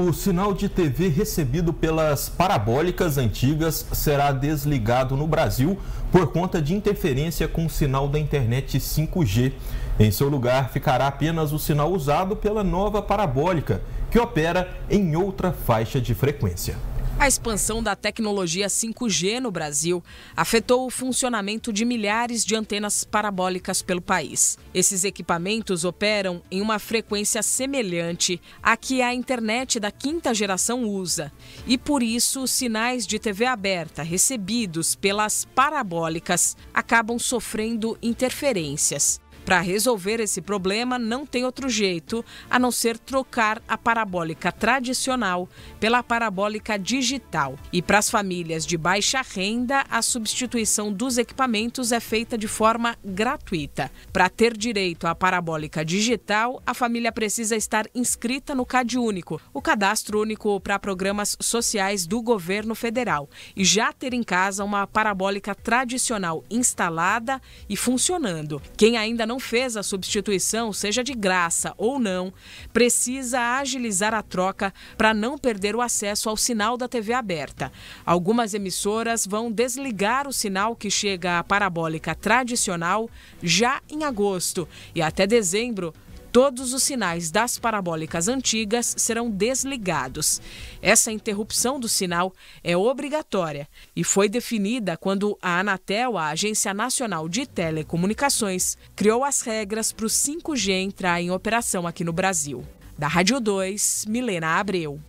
O sinal de TV recebido pelas parabólicas antigas será desligado no Brasil por conta de interferência com o sinal da internet 5G. Em seu lugar, ficará apenas o sinal usado pela nova parabólica, que opera em outra faixa de frequência. A expansão da tecnologia 5G no Brasil afetou o funcionamento de milhares de antenas parabólicas pelo país. Esses equipamentos operam em uma frequência semelhante à que a internet da quinta geração usa, e por isso os sinais de TV aberta recebidos pelas parabólicas acabam sofrendo interferências. Para resolver esse problema, não tem outro jeito a não ser trocar a parabólica tradicional pela parabólica digital. E para as famílias de baixa renda, a substituição dos equipamentos é feita de forma gratuita. Para ter direito à parabólica digital, a família precisa estar inscrita no CAD Único, o cadastro único para programas sociais do governo federal, e já ter em casa uma parabólica tradicional instalada e funcionando. Quem ainda não não fez a substituição, seja de graça ou não, precisa agilizar a troca para não perder o acesso ao sinal da TV aberta. Algumas emissoras vão desligar o sinal que chega à parabólica tradicional já em agosto e até dezembro Todos os sinais das parabólicas antigas serão desligados. Essa interrupção do sinal é obrigatória e foi definida quando a Anatel, a Agência Nacional de Telecomunicações, criou as regras para o 5G entrar em operação aqui no Brasil. Da Rádio 2, Milena Abreu.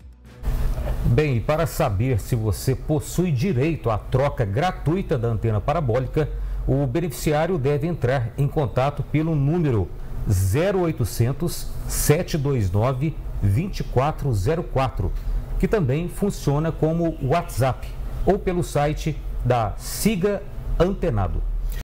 Bem, para saber se você possui direito à troca gratuita da antena parabólica, o beneficiário deve entrar em contato pelo número 0800 729 2404, que também funciona como WhatsApp ou pelo site da Siga Antenado.